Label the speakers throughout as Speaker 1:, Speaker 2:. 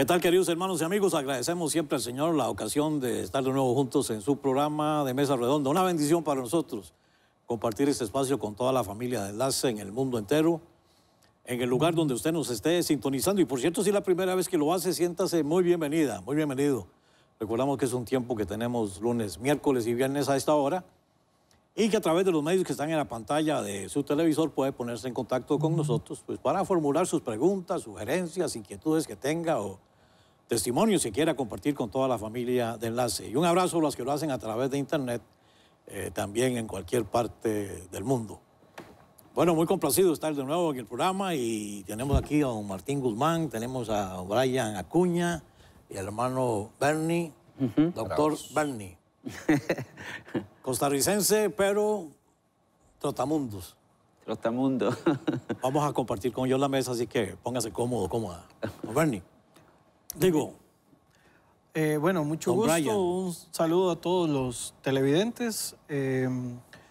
Speaker 1: ¿Qué tal, queridos hermanos y amigos? Agradecemos siempre al Señor la ocasión de estar de nuevo juntos en su programa de Mesa Redonda. Una bendición para nosotros compartir este espacio con toda la familia de Enlace en el mundo entero, en el lugar donde usted nos esté sintonizando. Y por cierto, si es la primera vez que lo hace, siéntase muy bienvenida, muy bienvenido. Recordamos que es un tiempo que tenemos lunes, miércoles y viernes a esta hora y que a través de los medios que están en la pantalla de su televisor puede ponerse en contacto con nosotros pues, para formular sus preguntas, sugerencias, inquietudes que tenga o testimonio si quiera compartir con toda la familia de Enlace. Y un abrazo a los que lo hacen a través de Internet, eh, también en cualquier parte del mundo. Bueno, muy complacido estar de nuevo en el programa y tenemos aquí a don Martín Guzmán, tenemos a Brian Acuña y al hermano Bernie, doctor Bernie. Costarricense, pero trotamundos. Trotamundos. Vamos a compartir con ellos la mesa, así que póngase cómodo, cómoda. Bernie. Digo. Eh, bueno, mucho gusto.
Speaker 2: Un saludo a todos los televidentes. Eh,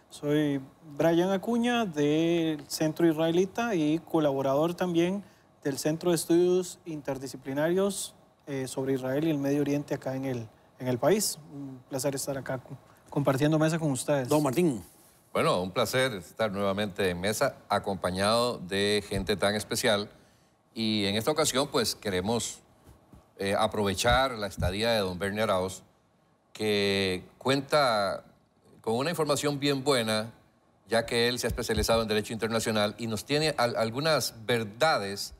Speaker 2: soy Brian Acuña del Centro Israelita y colaborador también del Centro de Estudios Interdisciplinarios eh, sobre Israel y el Medio Oriente acá en el, en el país. Un placer estar acá compartiendo mesa con ustedes. Don Martín.
Speaker 3: Bueno, un placer estar nuevamente en mesa acompañado de gente tan especial y en esta ocasión pues queremos eh, aprovechar la estadía de don Bernie Arauz, que cuenta con una información bien buena, ya que él se ha especializado en derecho internacional y nos tiene algunas verdades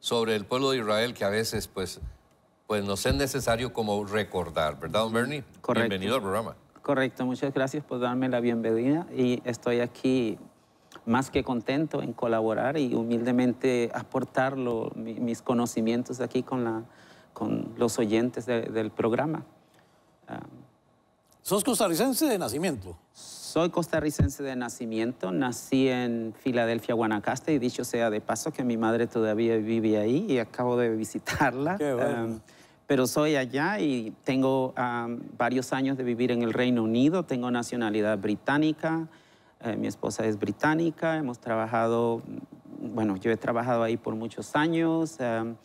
Speaker 3: sobre el pueblo de Israel que a veces pues, pues nos es necesario como recordar, ¿verdad, don Bernie? Bienvenido al programa.
Speaker 4: Correcto, muchas gracias por darme la bienvenida y estoy aquí más que contento en colaborar y humildemente aportar mis conocimientos aquí con la con los oyentes del programa. ¿Sos costarricense de nacimiento? Soy costarricense de nacimiento. Nací en Filadelfia, Guanacaste, y dicho sea de paso que mi madre todavía vive ahí y acabo de visitarla. Qué bueno. Em, pero soy allá y tengo varios años de vivir en el Reino Unido. Tengo nacionalidad británica. Eh, mi esposa es británica. Hemos trabajado, bueno, yo he trabajado ahí por muchos años. Em,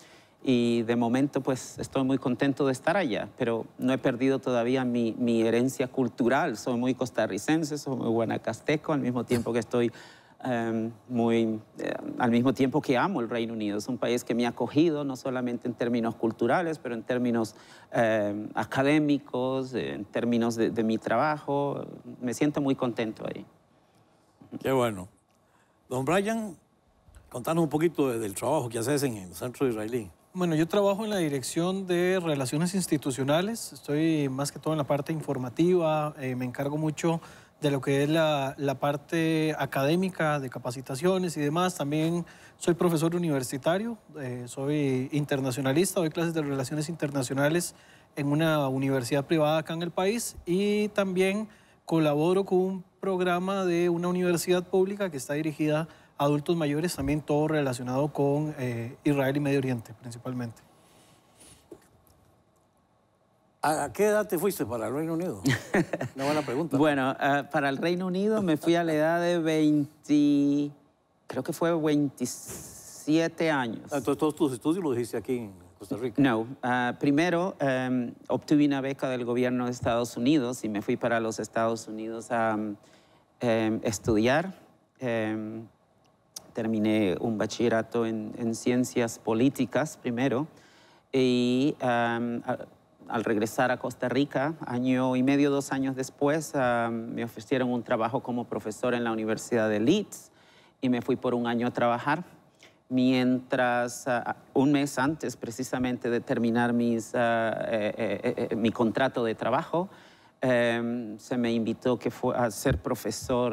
Speaker 4: y de momento pues estoy muy contento de estar allá, pero no he perdido todavía mi, mi herencia cultural. Soy muy costarricense, soy muy guanacasteco, al mismo tiempo que estoy em, muy, eh, al mismo tiempo que amo el Reino Unido. Es un país que me ha acogido no solamente en términos culturales, pero en términos em, académicos, en términos de, de mi trabajo. Me siento muy contento ahí. Qué bueno.
Speaker 1: Don Brian, contanos un poquito del trabajo que haces en el centro israelí.
Speaker 2: Bueno, yo trabajo en la dirección de relaciones institucionales, estoy más que todo en la parte informativa, eh, me encargo mucho de lo que es la, la, parte académica, de capacitaciones y demás. También soy profesor universitario, eh, soy internacionalista, doy clases de relaciones internacionales en una universidad privada acá en el país y también colaboro con un programa de una universidad pública que está dirigida adultos mayores, también todo relacionado con eh, Israel y Medio Oriente principalmente. ¿A qué edad te fuiste para
Speaker 4: el Reino Unido? Una buena pregunta. bueno, eh, para el Reino Unido me fui a la edad de 20, creo que fue 27 años. Entonces todos tus estudios los hiciste aquí en Costa Rica. No, eh, primero em, obtuve una beca del gobierno de Estados Unidos y me fui para los Estados Unidos a em, estudiar. Em, terminé un bachillerato en, ciencias políticas primero y al, regresar a Costa Rica, año y medio, dos años después, me ofrecieron un trabajo como profesor en la Universidad de Leeds y me fui por un año a trabajar. Mientras un mes antes precisamente de terminar ah, eh, eh, eh, mi contrato de trabajo, Em, se me invitó que fue a ser profesor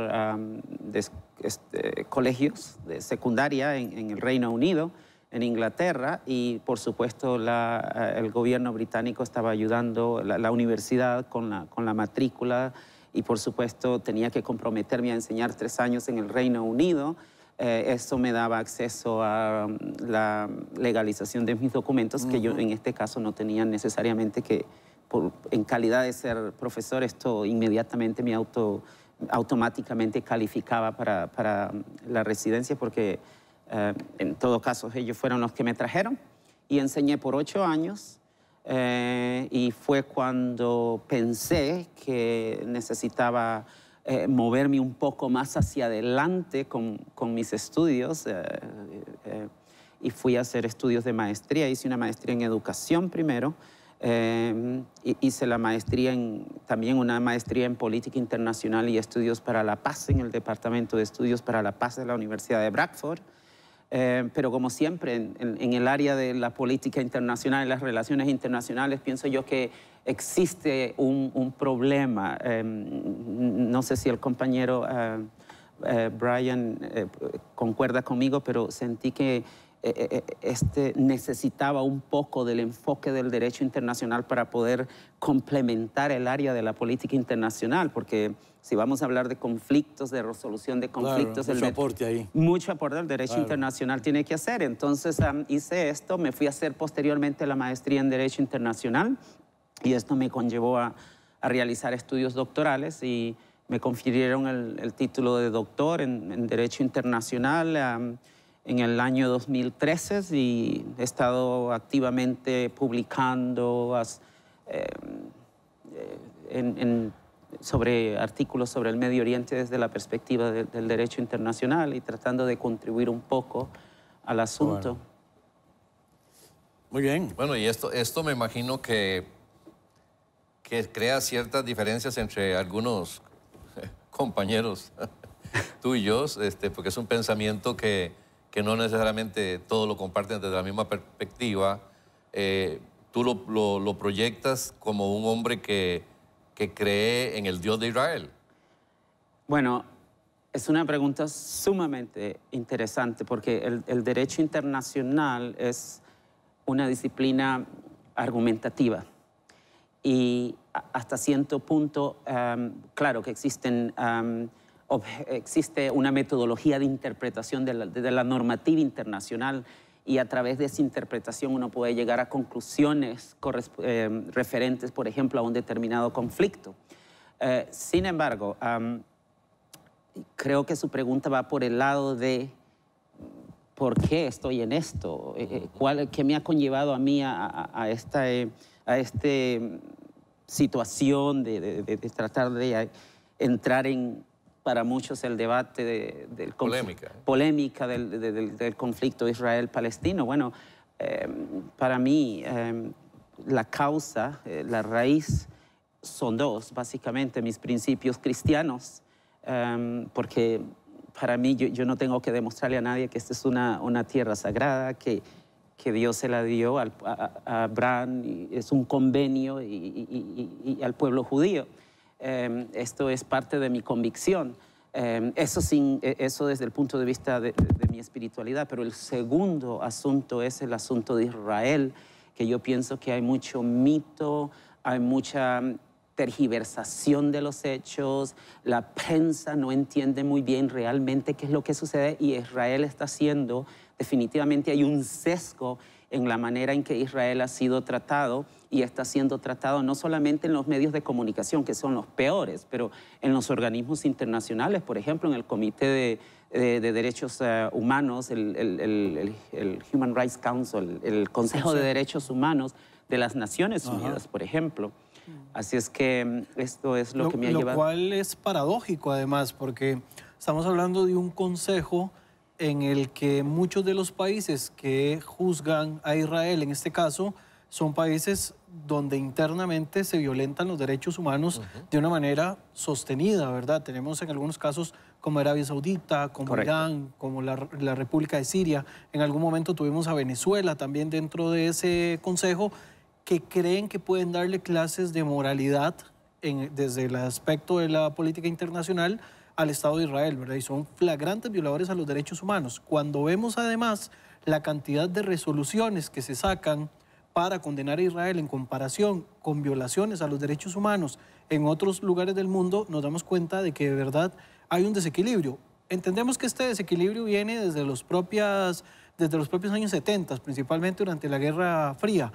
Speaker 4: de este, colegios de secundaria en, el Reino Unido, en Inglaterra, y por supuesto eh, el gobierno británico estaba ayudando la, la universidad con la, matrícula y por supuesto tenía que comprometerme a enseñar tres años en el Reino Unido. Eh, eso me daba acceso a la legalización de mis documentos que yo en este caso no tenía necesariamente que, en calidad de ser profesor, esto inmediatamente me auto, automáticamente calificaba para, para la residencia porque eh, en todo caso ellos fueron los que me trajeron y enseñé por ocho años eh, y fue cuando pensé que necesitaba eh, moverme un poco más hacia adelante con, con mis estudios y fui a hacer estudios de maestría, hice una maestría en educación primero eh, hice la maestría en, también una maestría en política internacional y estudios para la paz en el Departamento de Estudios para la Paz de la Universidad de Bradford. Em, pero como siempre, en, el área de la política internacional y las relaciones internacionales, pienso yo que existe un, problema. Em, no sé si el compañero eh, eh, Brian eh, concuerda conmigo, pero sentí que eh, eh, eh, este, necesitaba un poco del enfoque del derecho internacional para poder complementar el área de la política internacional, porque si vamos a hablar de conflictos, de resolución de conflictos, mucho el aporte ahí. Mucho el derecho internacional tiene que hacer. Entonces hice esto, me fui a hacer posteriormente la maestría en derecho internacional y esto me conllevó a, realizar estudios doctorales y me confirieron el, título de doctor en, derecho internacional en el año 2013 y he estado activamente publicando eh, eh, sobre artículos sobre el Medio Oriente desde la perspectiva del derecho internacional y tratando de contribuir un poco al asunto.
Speaker 3: Muy bien. Bueno, y esto, esto me imagino que, que crea ciertas diferencias entre algunos compañeros tú y yo, este, porque es un pensamiento que que no necesariamente todos lo comparten desde la misma perspectiva, eh, tú lo, proyectas como un hombre que, cree en el Dios de Israel.
Speaker 4: Bueno, es una pregunta sumamente interesante porque el, derecho internacional es una disciplina argumentativa y hasta cierto punto, em, claro que existen... Em, existe una metodología de interpretación de la, normativa internacional y a través de esa interpretación uno puede llegar a conclusiones eh, referentes, por ejemplo, a un determinado conflicto. Eh, sin embargo, creo que su pregunta va por el lado de por qué estoy en esto, eh, cuál, qué me ha conllevado a mí a, esta a este mm, situación de tratar de entrar en, para muchos el debate del polémica, ¿eh? polémica del, conflicto Israel-Palestino. Bueno, em, para mí em, la causa, eh, la raíz son dos, básicamente mis principios cristianos, em, porque para mí yo, no tengo que demostrarle a nadie que esta es una, tierra sagrada, que, que Dios se la dio a, Abraham, es un convenio y, y al pueblo judío. Em, esto es parte de mi convicción. Em, e, eso, desde el punto de vista de, de, mi espiritualidad, pero el segundo asunto es el asunto de Israel, que yo pienso que hay mucho mito, hay mucha tergiversación de los hechos, la prensa no entiende muy bien realmente qué es lo que sucede y Israel está haciendo, definitivamente hay un sesgo en la manera en que Israel ha sido tratado y está siendo tratado no solamente en los medios de comunicación, que son los peores, pero en los organismos internacionales, por ejemplo, en el Comité de, Derechos eh, Humanos, el, Human Rights Council, el Consejo de Derechos Humanos de las Naciones Unidas, por ejemplo. Mm. Así es que mm, esto es lo, que me ha llevado. Lo
Speaker 2: cual es paradójico, además, porque estamos hablando de un consejo en el que muchos de los países que juzgan a Israel, en este caso, son países donde internamente se violentan los derechos humanos de una manera sostenida, ¿verdad? Tenemos en algunos casos como Arabia Saudita, como Irán, como la, República de Siria. En algún momento tuvimos a Venezuela también dentro de ese consejo que creen que pueden darle clases de moralidad desde el aspecto de la política internacional al Estado de Israel, ¿verdad? Y son flagrantes violadores a los derechos humanos. Cuando vemos además la cantidad de resoluciones que se sacan, para condenar a Israel en comparación con violaciones a los derechos humanos en otros lugares del mundo, nos damos cuenta de que de verdad hay un desequilibrio. Entendemos que este desequilibrio viene desde los, propias, desde los propios años 70, principalmente durante la Guerra Fría,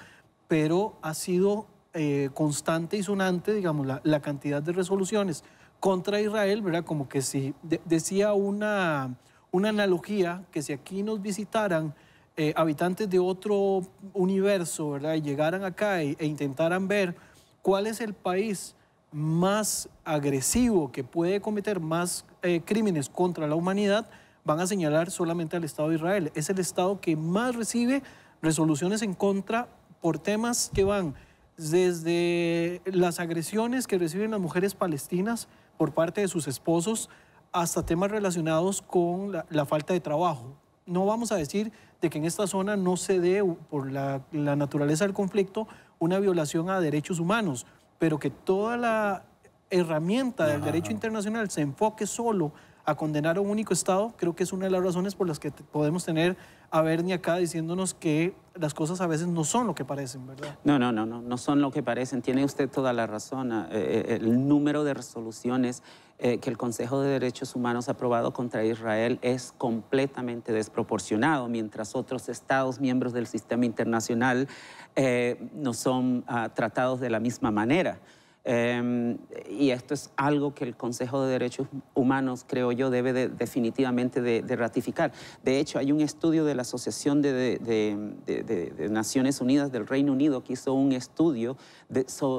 Speaker 2: pero ha sido eh, constante y sonante, digamos, la, cantidad de resoluciones contra Israel, ¿verdad? Como que si decía una, una analogía que si aquí nos visitaran eh, habitantes de otro universo, ¿verdad? Y llegaran acá e, e, intentaran ver cuál es el país más agresivo que puede cometer más eh, crímenes contra la humanidad, van a señalar solamente al Estado de Israel. Es el Estado que más recibe resoluciones en contra por temas que van desde las agresiones que reciben las mujeres palestinas por parte de sus esposos hasta temas relacionados con la falta de trabajo. No vamos a decir de que en esta zona no se dé, por la, naturaleza del conflicto, una violación a derechos humanos, pero que toda la herramienta del derecho internacional se enfoque solo a condenar a un único Estado, creo que es una de las razones por las que podemos tener a Bernie acá diciéndonos que las cosas a veces no son lo que parecen, ¿verdad?
Speaker 4: No, no, no, no, no son lo que parecen. Tiene usted toda la razón. Eh, eh, el número de resoluciones eh, que el Consejo de Derechos Humanos ha aprobado contra Israel es completamente desproporcionado, mientras otros estados miembros del sistema internacional eh, no son ah, tratados de la misma manera. Em, y esto es algo que el Consejo de Derechos Humanos, creo yo, debe definitivamente de, ratificar. De hecho, hay un estudio de la Asociación de, Naciones Unidas del Reino Unido que hizo un estudio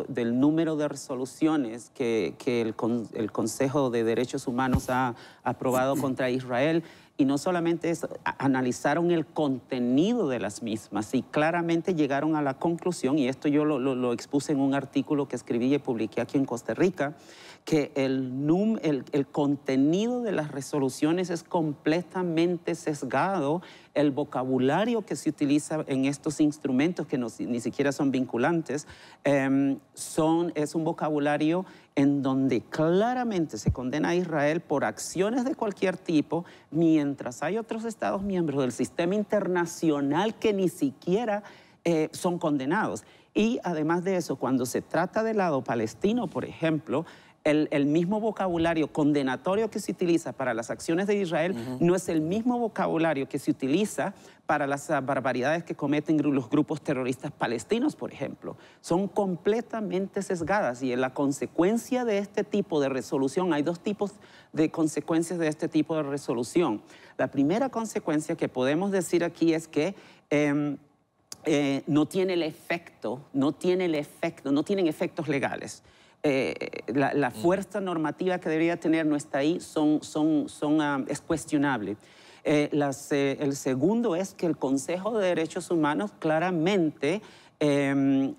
Speaker 4: del número de resoluciones que, el, Consejo de Derechos Humanos ha aprobado contra Israel y no solamente eso, analizaron el contenido de las mismas y claramente llegaron a la conclusión, y esto yo lo, expuse en un artículo que escribí y publiqué aquí en Costa Rica, que el, num, el, contenido de las resoluciones es completamente sesgado, el vocabulario que se utiliza en estos instrumentos que no, ni siquiera son vinculantes, em, son, es un vocabulario en donde claramente se condena a Israel por acciones de cualquier tipo, mientras hay otros Estados miembros del sistema internacional que ni siquiera eh, son condenados. Y además de eso, cuando se trata del lado palestino, por ejemplo, el, mismo vocabulario condenatorio que se utiliza para las acciones de Israel no es el mismo vocabulario que se utiliza para las barbaridades que cometen los grupos terroristas palestinos, por ejemplo. Son completamente sesgadas y en la consecuencia de este tipo de resolución, hay dos tipos de consecuencias de este tipo de resolución. La primera consecuencia que podemos decir aquí es que... Em, eh, no tiene el efecto, no tiene el efecto, no tienen efectos legales. Eh, la, fuerza normativa que debería tener no está ahí, ah, es cuestionable. Eh, eh, el segundo es que el Consejo de Derechos Humanos claramente em,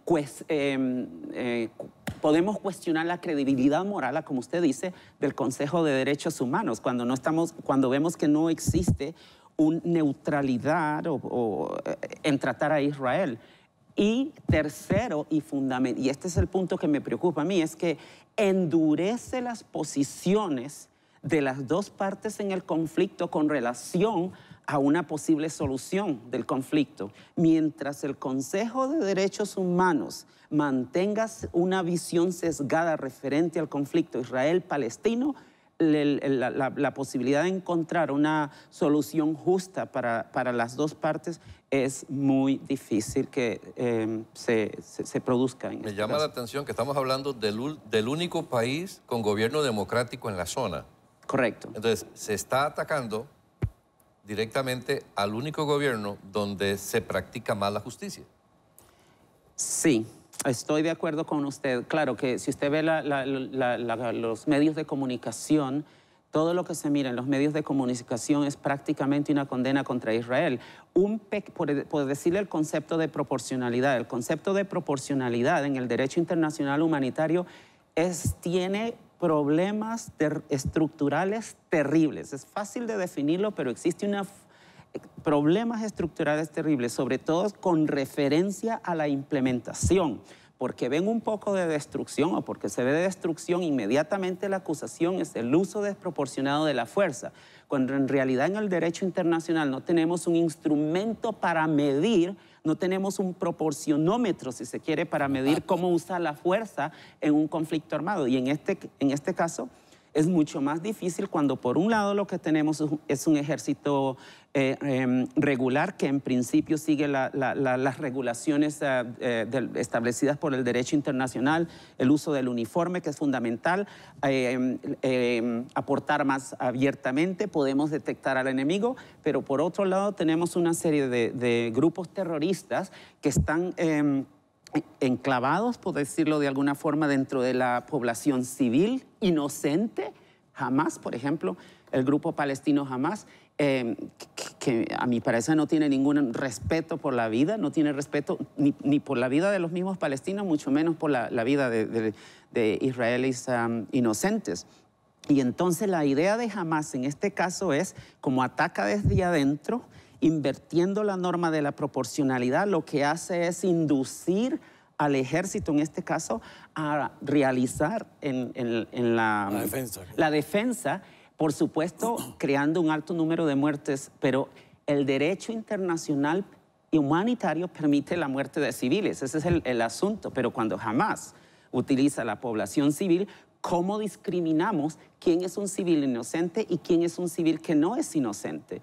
Speaker 4: em, podemos cuestionar la credibilidad moral, como usted dice, del Consejo de Derechos Humanos cuando, no estamos, cuando vemos que no existe una neutralidad en tratar a Israel. Y tercero y fundamental, y este es el punto que me preocupa a mí, es que endurece las posiciones de las dos partes en el conflicto con relación a una posible solución del conflicto. Mientras el Consejo de Derechos Humanos mantenga una visión sesgada referente al conflicto Israel-Palestino, la, posibilidad de encontrar una solución justa para, para las dos partes es muy difícil que em, se, se, produzca. En Me este llama la
Speaker 3: atención que estamos hablando del, del, único país con gobierno democrático en la zona. Correcto. Entonces, se está atacando directamente al único gobierno donde se practica mala justicia.
Speaker 4: Sí, estoy de acuerdo con usted. Claro que si usted ve los medios de comunicación, todo lo que se mira en los medios de comunicación es prácticamente una condena contra Israel. Un por, decirle el concepto de proporcionalidad, el concepto de proporcionalidad en el derecho internacional humanitario tiene problemas estructurales terribles. Es fácil de definirlo, pero existe problemas estructurales terribles, sobre todo con referencia a la implementación porque ven un poco de destrucción o porque se ve destrucción, inmediatamente la acusación es el uso desproporcionado de la fuerza, cuando en realidad en el derecho internacional no tenemos un instrumento para medir no tenemos un proporcionómetro, si se quiere, para medir cómo usa la fuerza en un conflicto armado. Y en este, en este caso, es mucho más difícil cuando por un lado lo que tenemos es un ejército eh, em, regular que en principio sigue las regulaciones eh, eh, establecidas por el derecho internacional, el uso del uniforme que es fundamental, em, em, aportar más abiertamente, podemos detectar al enemigo, pero por otro lado tenemos una serie de, de grupos terroristas que están enclavados, por decirlo de alguna forma, dentro de la población civil inocente, jamás, por ejemplo, el grupo palestino jamás, eh, que, a mi parecer no tiene ningún respeto por la vida, no tiene respeto ni, por la vida de los mismos palestinos, mucho menos por la, vida de, israelíes inocentes. Y entonces la idea de jamás en este caso es, como ataca desde adentro, invertiendo la norma de la proporcionalidad, lo que hace es inducir al ejército, en este caso, a realizar en, la, defensa. por supuesto, creando un alto número de muertes, pero el derecho internacional y humanitario permite la muerte de civiles, ese es el asunto, pero cuando jamás utiliza la población civil, ¿cómo discriminamos quién es un civil inocente y quién es un civil que no es inocente?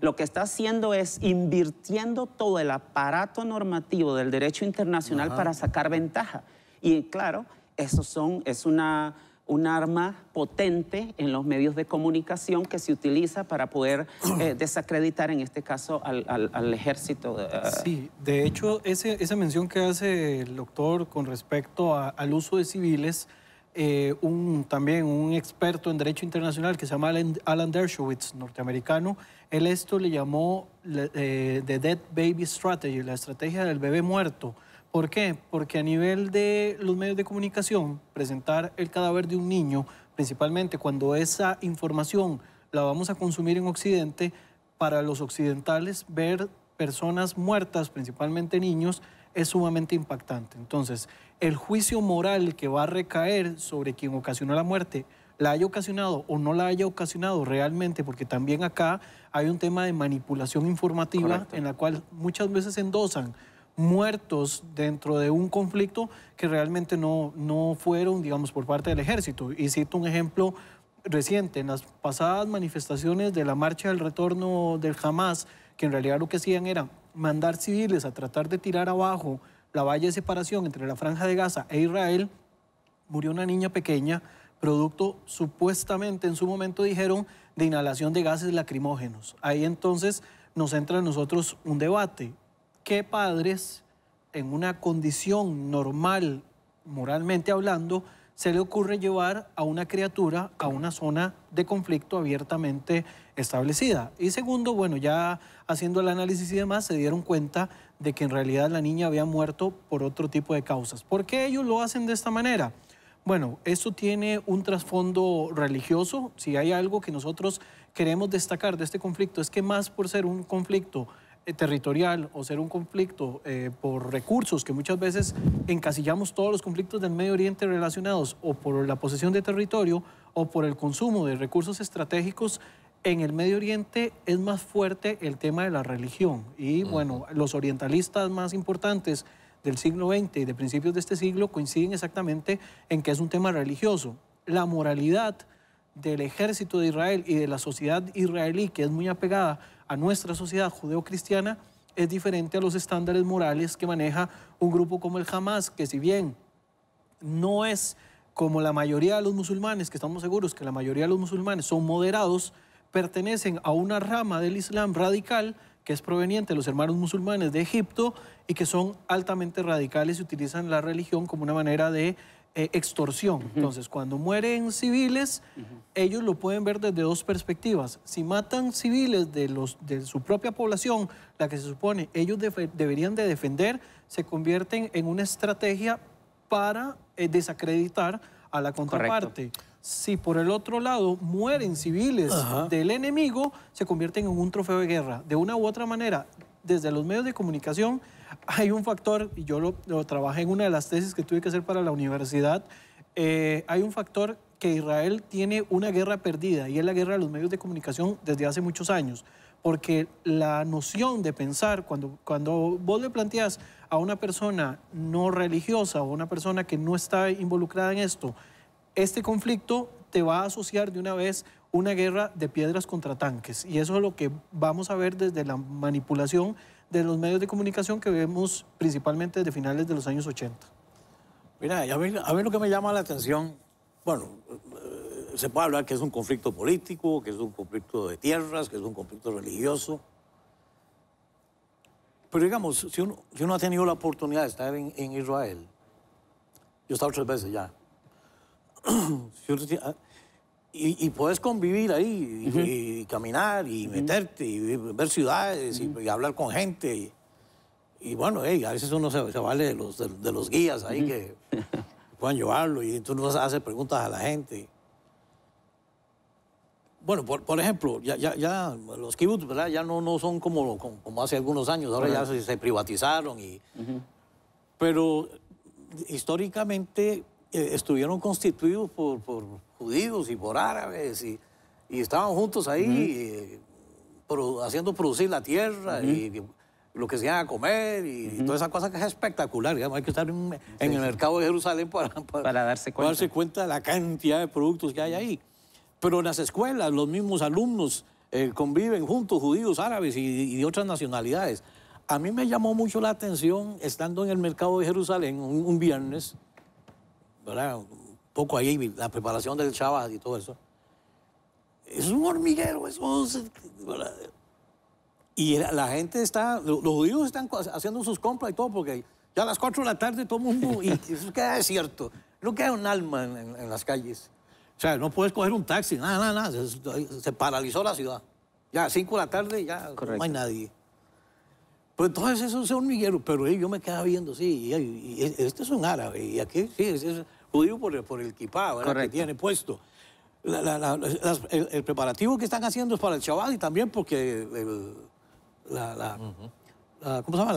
Speaker 4: lo que está haciendo es invirtiendo todo el aparato normativo del derecho internacional para sacar ventaja. Y claro, eso son, es una, un arma potente en los medios de comunicación que se utiliza para poder eh, desacreditar, en este caso, al, ejército. Eh,
Speaker 2: sí, de hecho, esa mención que hace el doctor con respecto al uso de civiles eh, un, también un experto en derecho internacional que se llama Alan, Dershowitz, norteamericano, él esto le llamó eh, The Dead Baby Strategy, la estrategia del bebé muerto. ¿Por qué? Porque a nivel de los medios de comunicación, presentar el cadáver de un niño, principalmente cuando esa información la vamos a consumir en Occidente, para los occidentales ver personas muertas, principalmente niños, es sumamente impactante. Entonces, el juicio moral que va a recaer sobre quien ocasionó la muerte, la haya ocasionado o no la haya ocasionado realmente, porque también acá hay un tema de manipulación informativa en la cual muchas veces endosan muertos dentro de un conflicto que realmente no, no fueron, digamos, por parte del ejército. Y cito un ejemplo reciente, en las pasadas manifestaciones de la marcha del retorno del Hamas, que en realidad lo que hacían era mandar civiles a tratar de tirar abajo la valla de separación entre la franja de Gaza e Israel, murió una niña pequeña, producto supuestamente en su momento dijeron de inhalación de gases lacrimógenos. Ahí entonces nos entra a nosotros un debate. ¿Qué padres en una condición normal, moralmente hablando, se le ocurre llevar a una criatura a una zona de conflicto abiertamente establecida. Y segundo, bueno, ya haciendo el análisis y demás, se dieron cuenta de que en realidad la niña había muerto por otro tipo de causas. ¿Por qué ellos lo hacen de esta manera? Bueno, esto tiene un trasfondo religioso. Si hay algo que nosotros queremos destacar de este conflicto es que más por ser un conflicto eh, territorial o ser un conflicto eh, por recursos, que muchas veces encasillamos todos los conflictos del Medio Oriente relacionados o por la posesión de territorio o por el consumo de recursos estratégicos, en el Medio Oriente es más fuerte el tema de la religión. Y bueno, los orientalistas más importantes del siglo XX y de principios de este siglo coinciden exactamente en que es un tema religioso. La moralidad del ejército de Israel y de la sociedad israelí, que es muy apegada a nuestra sociedad judeocristiana, es diferente a los estándares morales que maneja un grupo como el Hamas, que si bien no es como la mayoría de los musulmanes, que estamos seguros que la mayoría de los musulmanes son moderados, pertenecen a una rama del Islam radical que es proveniente de los hermanos musulmanes de Egipto y que son altamente radicales y utilizan la religión como una manera de eh, extorsión. Entonces, cuando mueren civiles, ellos lo pueden ver desde dos perspectivas. Si matan civiles de, los, de su propia población, la que se supone ellos deberían de defender, se convierten en una estrategia para eh, desacreditar a la contraparte si por el otro lado mueren civiles del enemigo, se convierten en un trofeo de guerra. De una u otra manera, desde los medios de comunicación hay un factor, y yo lo, trabajé en una de las tesis que tuve que hacer para la universidad, eh, hay un factor que Israel tiene una guerra perdida, y es la guerra de los medios de comunicación desde hace muchos años porque la noción de pensar, cuando, cuando vos le planteas a una persona no religiosa o una persona que no está involucrada en esto, este conflicto te va a asociar de una vez una guerra de piedras contra tanques. Y eso es lo que vamos a ver desde la manipulación de los medios de comunicación que vemos principalmente desde finales de los años 80. Mira, a mí, a lo que me llama la atención,
Speaker 1: bueno, eh, se puede hablar que es un conflicto político, que es un conflicto de tierras, que es un conflicto religioso. Pero digamos, si uno, si uno ha tenido la oportunidad de estar en, en Israel, yo he estado tres veces ya, Ah, y, puedes convivir ahí, y, caminar, y meterte, y ver ciudades, y, hablar con gente. Y, bueno, a veces uno se, vale de los, de, los guías ahí que puedan llevarlo, y tú no haces preguntas a la gente. Bueno, por, ejemplo, ya, los kibbutz, Ya no, no son como, como, hace algunos años, ahora ya se, se privatizaron. Y, Pero históricamente eh, estuvieron constituidos por, judíos y por árabes y, estaban juntos ahí eh, haciendo producir la tierra y, lo que se iban a comer y, toda esa cosa que es espectacular. hay que estar en, el mercado de Jerusalén para, darse, cuenta. darse cuenta de la cantidad de productos que hay ahí. Pero en las escuelas los mismos alumnos eh, conviven juntos, judíos, árabes y, de otras nacionalidades. A mí me llamó mucho la atención, estando en el mercado de Jerusalén un viernes, un poco ahí, la preparación del Chava y todo eso. Es un hormiguero, es Y la gente está, los judíos están haciendo sus compras y todo, porque ya a las 4 de la tarde todo el mundo, y eso queda desierto. No queda un alma en, las calles. O sea, no puedes coger un taxi, nada, nada, nada. Se, paralizó la ciudad. Ya a 5 de la tarde ya no hay nadie. Pues entonces eso es un hormiguero, pero yo me quedaba viendo, sí, este es un árabe, y aquí sí, es, por el, por el que tiene puesto. el, preparativo que están haciendo es para el chaval y también porque la,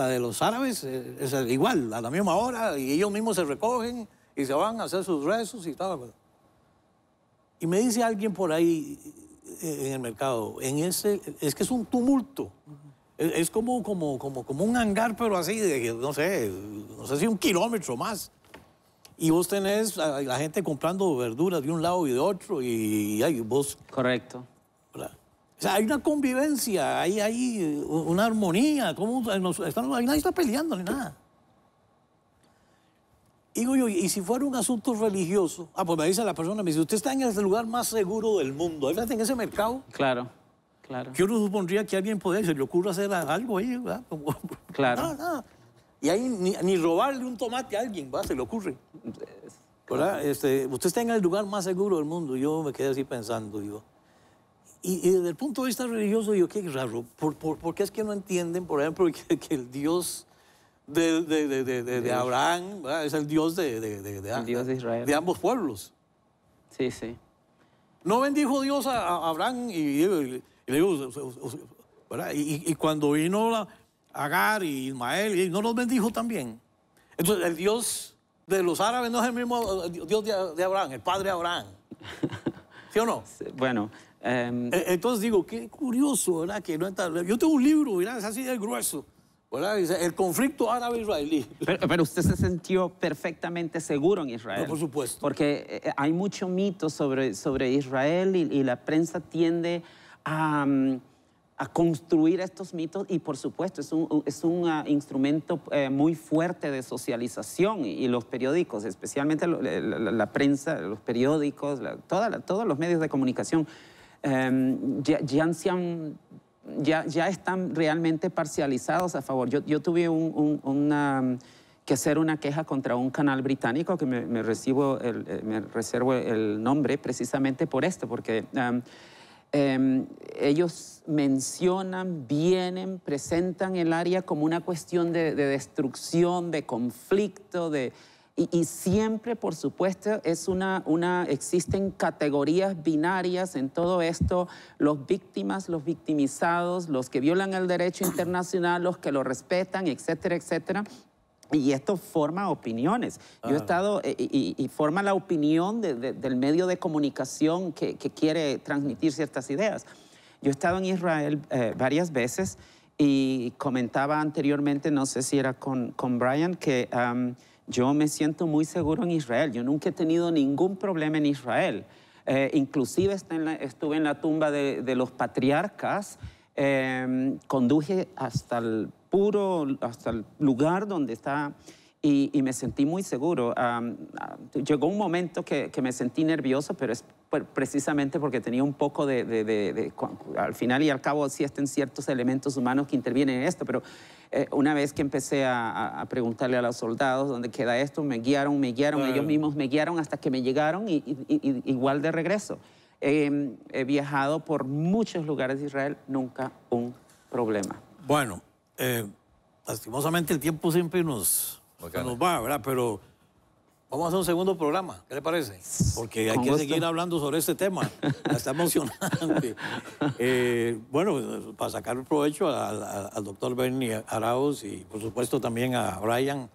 Speaker 1: de los árabes eh, es, igual, a la misma hora, y ellos mismos se recogen y se van a hacer sus rezos y tal. Y me dice alguien por ahí eh, en el mercado, en ese, es que es un tumulto. es, como, como, como, como un hangar, pero así, de, no sé, no sé si un kilómetro más. Y vos tenés a la gente comprando verduras de un lado y de otro y, hay vos... Correcto. O sea, hay una convivencia, hay, hay eh, una armonía, como nadie está peleando ni nada. digo yo, y si fuera un asunto religioso, ah, pues me dice la persona, me dice, usted está en el lugar más seguro del mundo, está En ese mercado. Claro, claro. Yo no supondría que alguien podría, se le ocurra hacer algo ahí, ¿verdad? claro. Y ahí ni, robarle un tomate a alguien, va, se le ocurre. ¿Verdad? Este, usted está en el lugar más seguro del mundo. Yo me quedé así pensando, digo. Y, desde el punto de vista religioso, yo, qué raro. ¿Por, por, qué es que no entienden, por ejemplo, que, el Dios de, de, de, de Abraham es el Dios de, de De ambos pueblos. Sí, sí. No bendijo Dios a, Abraham y, le digo, ¿verdad? Y, y, cuando vino la, Agar y Ismael, y no los bendijo también. Entonces, el Dios de los árabes no es el mismo eh, Dios de Abraham, el padre Abraham. ¿Sí o no? Bueno. Em, e-, entonces digo, qué curioso, ¿verdad? Que no Yo tengo un libro, ¿verdad? Es así de grueso. ¿verdad? El conflicto árabe-israelí.
Speaker 4: Pero, usted se sintió perfectamente seguro en Israel. por supuesto. Porque eh, hay mucho mito sobre, sobre Israel y, la prensa tiende a... Mm, a construir estos mitos y por supuesto es un, es un ah, instrumento eh, muy fuerte de socialización y, los periódicos, especialmente la, prensa, los periódicos, la, todos los medios de comunicación, em, ya, ya, están realmente parcializados a favor. Yo, yo tuve una, que hacer una queja contra un canal británico que me, recibo el, eh, me reservo el nombre precisamente por esto, porque... Em, Em, ellos mencionan, vienen, presentan el área como una cuestión de, destrucción, de conflicto, de, y, y, siempre, por supuesto, es una, una, existen categorías binarias en todo esto, los víctimas, los victimizados, los que violan el derecho internacional, los que lo respetan, etcétera, etcétera. Y esto forma opiniones. Yo he estado eh, y, forma la opinión del medio de comunicación que, quiere transmitir ciertas ideas. Yo he estado en Israel eh, varias veces y comentaba anteriormente, no sé si era con, con Brian, que yo me siento muy seguro en Israel. Yo nunca he tenido ningún problema en Israel. Eh, inclusive estuve en la tumba de, los patriarcas. Em, conduje hasta el puro, hasta el lugar donde está. Y, me sentí muy seguro. llegó un momento que, me sentí nervioso, pero es precisamente porque tenía un poco de, Al final y al cabo sí existen ciertos elementos humanos que intervienen en esto, pero eh, una vez que empecé a, preguntarle a los soldados dónde queda esto, me guiaron, me guiaron, ellos mismos me guiaron hasta que me llegaron y, igual de regreso. he viajado por muchos lugares de Israel,
Speaker 1: nunca un problema. Bueno, eh, lastimosamente el tiempo siempre nos, nos va, ¿verdad? Pero vamos a hacer un segundo programa, ¿qué le parece? Porque hay que seguir hablando sobre este tema, está emocionante. Eh, bueno, para sacar provecho al, doctor Bernie Arauz y por supuesto también a Brian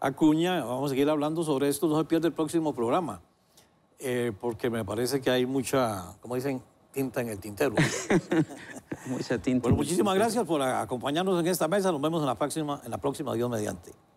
Speaker 1: Acuña, vamos a seguir hablando sobre esto, no se pierde el próximo programa, eh, porque me parece que hay mucha, como dicen, tinta en el tintero. Muy muchísimas gracias por acompañarnos en esta mesa. Nos vemos en la próxima, en la próxima Dios mediante.